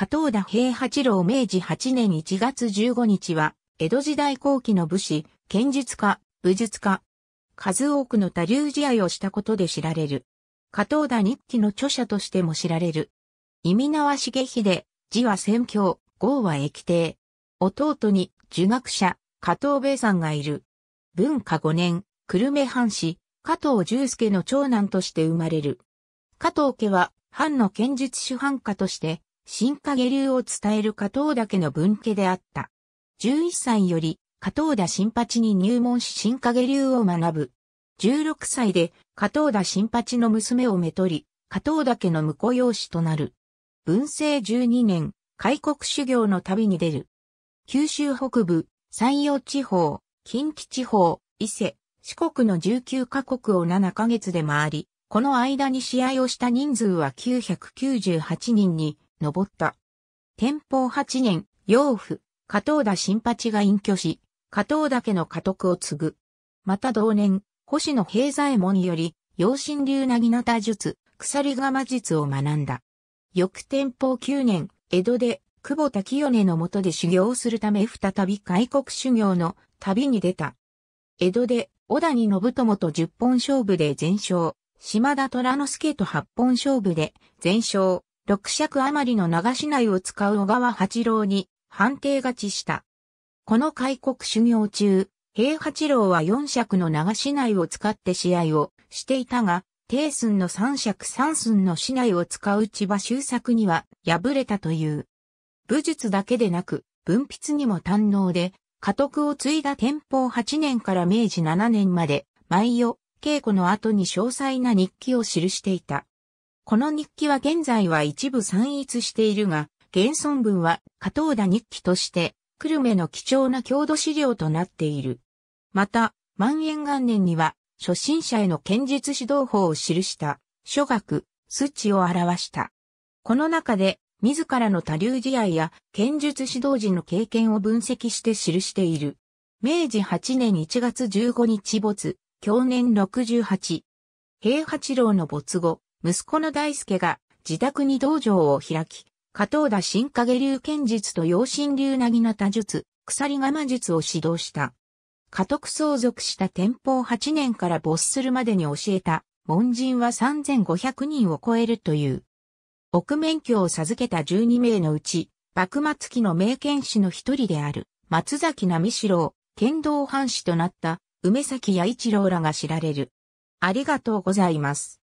加藤田平八郎明治8年1月15日は、江戸時代後期の武士、剣術家、武術家。数多くの多流試合をしたことで知られる。加藤田日記の著者としても知られる。意味縄重秀、字は宣教、号は駅帝。弟に、儒学者、加藤米さんがいる。文化5年、久留米藩士、加藤重介の長男として生まれる。加藤家は、藩の剣術主犯家として、新下流を伝える加藤岳の分家であった。11歳より加藤田新八に入門し新下流を学ぶ。16歳で加藤田新八の娘をめとり、加藤岳の婿養子となる。文政12年、開国修行の旅に出る。九州北部、山陽地方、近畿地方、伊勢、四国の19カ国を7ヶ月で回り、この間に試合をした人数は998人に登った。天保8年、養父、加藤田新八が隠居し、加藤田家の家督を継ぐ。また同年、星野平左衛門により、養神流なぎなた術、鎖釜術を学んだ。翌天保9年、江戸で、久保田清根の下で修行するため再び外国修行の旅に出た。江戸で、小谷信友と十本勝負で全勝、島田虎之助と八本勝負で全勝、6尺余りの流し内を使う小川八郎に判定勝ちした。この開国修行中、平八郎は4尺の流し内を使って試合をしていたが、低寸の3尺3寸の市内を使う千葉修作には敗れたという。武術だけでなく、文筆にも堪能で、家督を継いだ天保8年から明治7年まで、毎夜、稽古の後に詳細な日記を記していた。この日記は現在は一部散逸しているが、現存文は加藤田日記として、久留米の貴重な郷土資料となっている。また、万延元年には、初心者への剣術指導法を記した、諸学、数値を表した。この中で、自らの多流試合や剣術指導時の経験を分析して記している。明治8年1月15日没、去年68。平八郎の没後、息子の大輔が自宅に道場を開き、加藤田新影流剣術と養心流なぎなた術、鎖釜術を指導した。家督相続した天保8年から没するまでに教えた、門人は3500人を超えるという。奥免許を授けた12名のうち、幕末期の名剣士の一人である、松崎美四郎、剣道藩士となった、梅崎弥一郎らが知られる。ありがとうございます。